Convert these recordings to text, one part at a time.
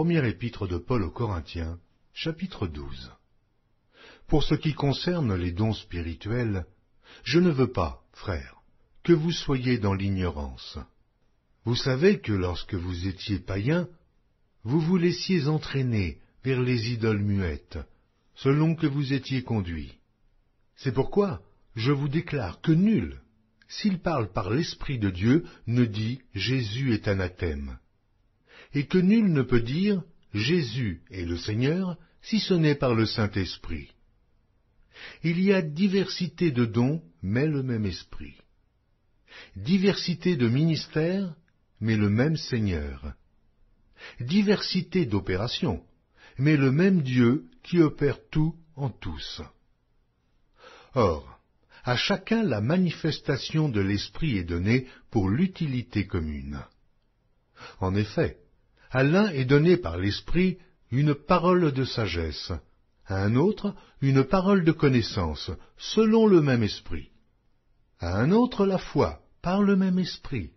Première épître de Paul aux Corinthiens, chapitre 12. Pour ce qui concerne les dons spirituels, je ne veux pas, frères, que vous soyez dans l'ignorance. Vous savez que lorsque vous étiez païen, vous vous laissiez entraîner vers les idoles muettes, selon que vous étiez conduit. C'est pourquoi je vous déclare que nul, s'il parle par l'Esprit de Dieu, ne dit Jésus est anathème, et que nul ne peut dire Jésus est le Seigneur si ce n'est par le Saint-Esprit. Il y a diversité de dons, mais le même Esprit. Diversité de ministères, mais le même Seigneur. Diversité d'opérations, mais le même Dieu qui opère tout en tous. Or, à chacun la manifestation de l'Esprit est donnée pour l'utilité commune. En effet, à l'un est donné par l'Esprit une parole de sagesse, à un autre une parole de connaissance, selon le même Esprit, à un autre la foi, par le même Esprit,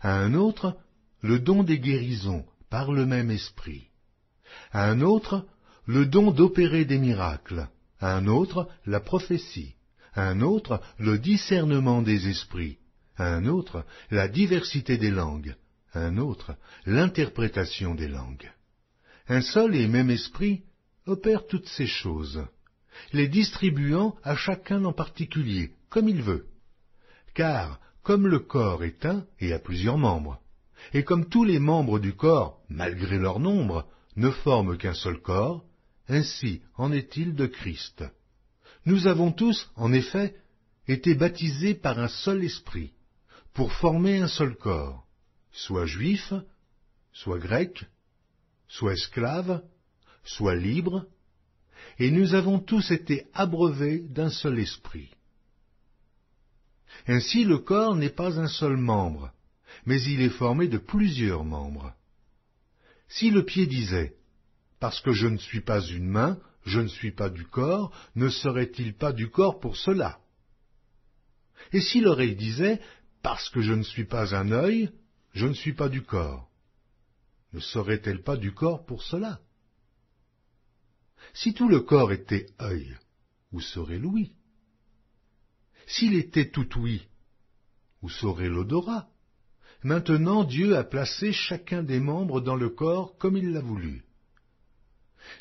à un autre le don des guérisons, par le même Esprit, à un autre le don d'opérer des miracles, à un autre la prophétie, à un autre le discernement des esprits, à un autre la diversité des langues, un autre l'interprétation des langues. Un seul et même esprit opère toutes ces choses, les distribuant à chacun en particulier, comme il veut. Car, comme le corps est un et a plusieurs membres, et comme tous les membres du corps, malgré leur nombre, ne forment qu'un seul corps, ainsi en est-il de Christ. Nous avons tous, en effet, été baptisés par un seul esprit, pour former un seul corps, soit juif, soit grec, soit esclave, soit libre, et nous avons tous été abreuvés d'un seul esprit. Ainsi le corps n'est pas un seul membre, mais il est formé de plusieurs membres. Si le pied disait Parce que je ne suis pas une main, je ne suis pas du corps, ne serait-il pas du corps pour cela Et si l'oreille disait Parce que je ne suis pas un œil, je ne suis pas du corps. Ne serait-elle pas du corps pour cela Si tout le corps était œil, où serait l'ouïe S'il était tout ouïe, où serait l'odorat Maintenant Dieu a placé chacun des membres dans le corps comme il l'a voulu.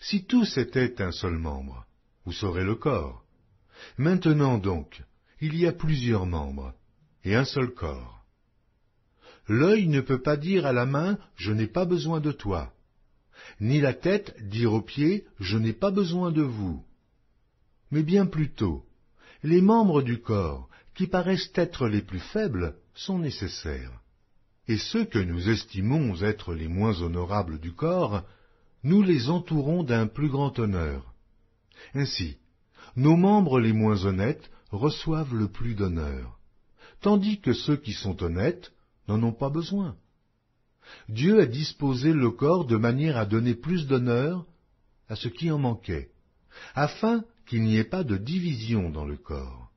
Si tous étaient un seul membre, où serait le corps Maintenant donc, il y a plusieurs membres et un seul corps. L'œil ne peut pas dire à la main Je n'ai pas besoin de toi, ni la tête dire aux pied « Je n'ai pas besoin de vous. Mais bien plutôt, les membres du corps, qui paraissent être les plus faibles, sont nécessaires. Et ceux que nous estimons être les moins honorables du corps, nous les entourons d'un plus grand honneur. Ainsi, nos membres les moins honnêtes reçoivent le plus d'honneur, tandis que ceux qui sont honnêtes n'en ont pas besoin. Dieu a disposé le corps de manière à donner plus d'honneur à ce qui en manquait, afin qu'il n'y ait pas de division dans le corps,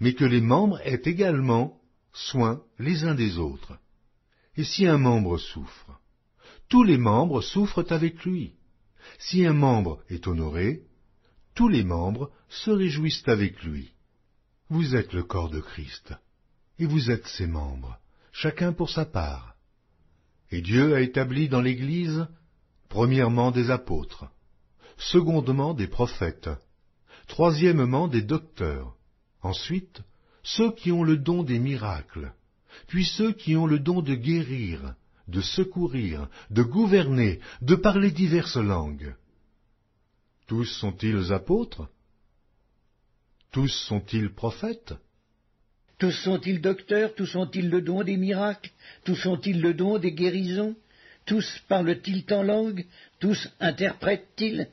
mais que les membres aient également soin les uns des autres. Et si un membre souffre, tous les membres souffrent avec lui. Si un membre est honoré, tous les membres se réjouissent avec lui. Vous êtes le corps de Christ, et vous êtes ses membres chacun pour sa part. Et Dieu a établi dans l'Église, premièrement des apôtres, secondement des prophètes, troisièmement des docteurs, ensuite ceux qui ont le don des miracles, puis ceux qui ont le don de guérir, de secourir, de gouverner, de parler diverses langues. Tous sont-ils apôtres Tous sont-ils prophètes tous sont-ils docteurs Tous sont ils le don des miracles Tous sont ils le don des guérisons Tous parlent-ils en langue Tous interprètent-ils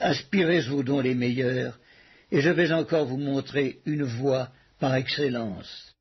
Aspirez-vous donc les meilleurs, et je vais encore vous montrer une voie par excellence.